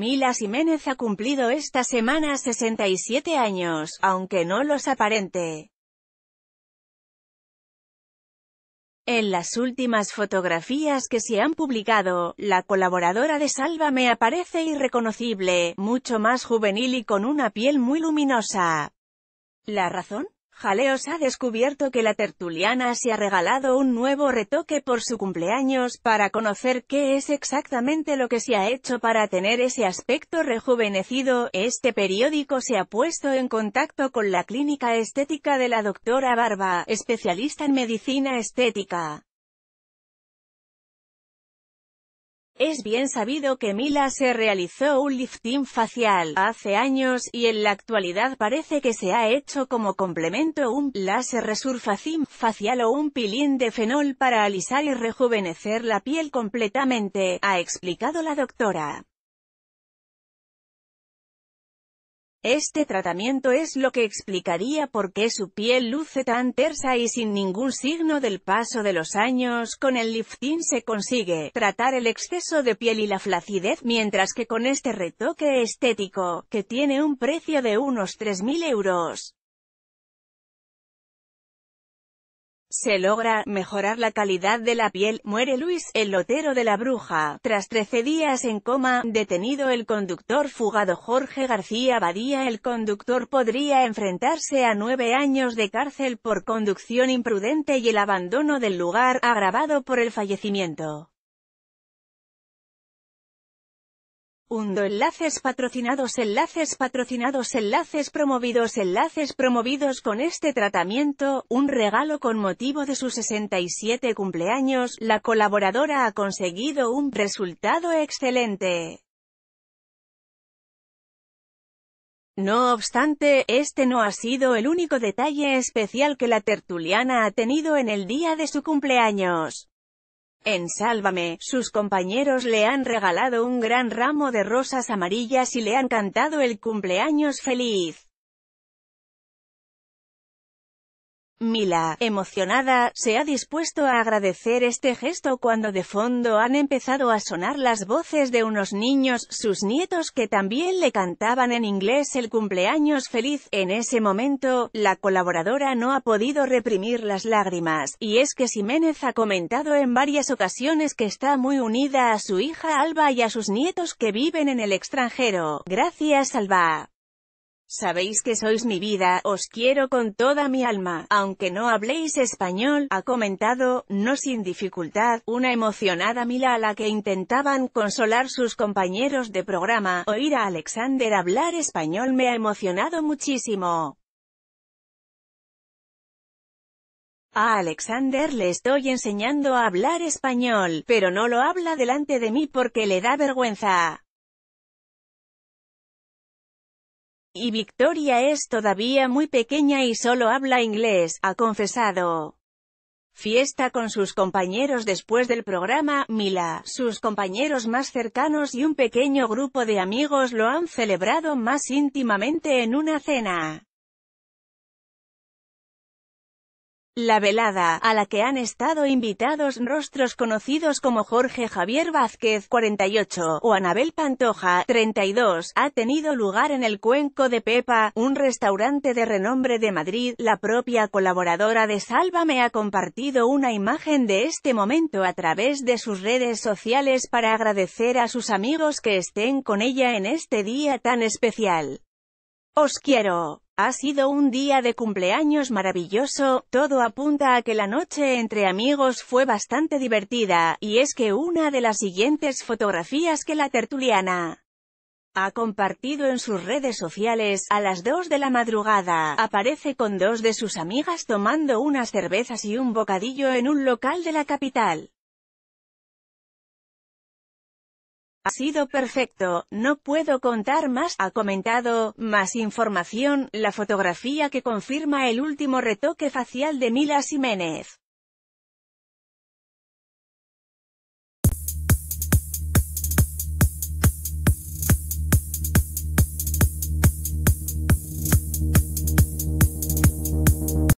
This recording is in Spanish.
Mila Jiménez ha cumplido esta semana 67 años, aunque no los aparente. En las últimas fotografías que se han publicado, la colaboradora de Salva me aparece irreconocible, mucho más juvenil y con una piel muy luminosa. ¿La razón? Jaleos ha descubierto que la tertuliana se ha regalado un nuevo retoque por su cumpleaños, para conocer qué es exactamente lo que se ha hecho para tener ese aspecto rejuvenecido, este periódico se ha puesto en contacto con la clínica estética de la doctora Barba, especialista en medicina estética. Es bien sabido que Mila se realizó un lifting facial hace años, y en la actualidad parece que se ha hecho como complemento un láser resurfacim facial o un pilín de fenol para alisar y rejuvenecer la piel completamente, ha explicado la doctora. Este tratamiento es lo que explicaría por qué su piel luce tan tersa y sin ningún signo del paso de los años. Con el lifting se consigue tratar el exceso de piel y la flacidez, mientras que con este retoque estético, que tiene un precio de unos 3.000 euros, se logra mejorar la calidad de la piel, muere Luis, el lotero de la bruja, tras 13 días en coma, detenido el conductor fugado Jorge García Badía el conductor podría enfrentarse a nueve años de cárcel por conducción imprudente y el abandono del lugar, agravado por el fallecimiento. Undo enlaces patrocinados Enlaces patrocinados Enlaces promovidos Enlaces promovidos con este tratamiento, un regalo con motivo de sus 67 cumpleaños, la colaboradora ha conseguido un resultado excelente. No obstante, este no ha sido el único detalle especial que la tertuliana ha tenido en el día de su cumpleaños. En Sálvame, sus compañeros le han regalado un gran ramo de rosas amarillas y le han cantado el cumpleaños feliz. Mila, emocionada, se ha dispuesto a agradecer este gesto cuando de fondo han empezado a sonar las voces de unos niños, sus nietos que también le cantaban en inglés el cumpleaños feliz. En ese momento, la colaboradora no ha podido reprimir las lágrimas, y es que Jiménez ha comentado en varias ocasiones que está muy unida a su hija Alba y a sus nietos que viven en el extranjero. Gracias Alba. Sabéis que sois mi vida, os quiero con toda mi alma, aunque no habléis español, ha comentado, no sin dificultad, una emocionada Mila a la que intentaban consolar sus compañeros de programa, oír a Alexander hablar español me ha emocionado muchísimo. A Alexander le estoy enseñando a hablar español, pero no lo habla delante de mí porque le da vergüenza. y Victoria es todavía muy pequeña y solo habla inglés, ha confesado. Fiesta con sus compañeros después del programa, Mila, sus compañeros más cercanos y un pequeño grupo de amigos lo han celebrado más íntimamente en una cena. La velada, a la que han estado invitados rostros conocidos como Jorge Javier Vázquez, 48, o Anabel Pantoja, 32, ha tenido lugar en el Cuenco de Pepa, un restaurante de renombre de Madrid. La propia colaboradora de me ha compartido una imagen de este momento a través de sus redes sociales para agradecer a sus amigos que estén con ella en este día tan especial. Os quiero. Ha sido un día de cumpleaños maravilloso, todo apunta a que la noche entre amigos fue bastante divertida, y es que una de las siguientes fotografías que la tertuliana ha compartido en sus redes sociales, a las 2 de la madrugada, aparece con dos de sus amigas tomando unas cervezas y un bocadillo en un local de la capital. Ha sido perfecto, no puedo contar más, ha comentado, más información, la fotografía que confirma el último retoque facial de Mila Jiménez.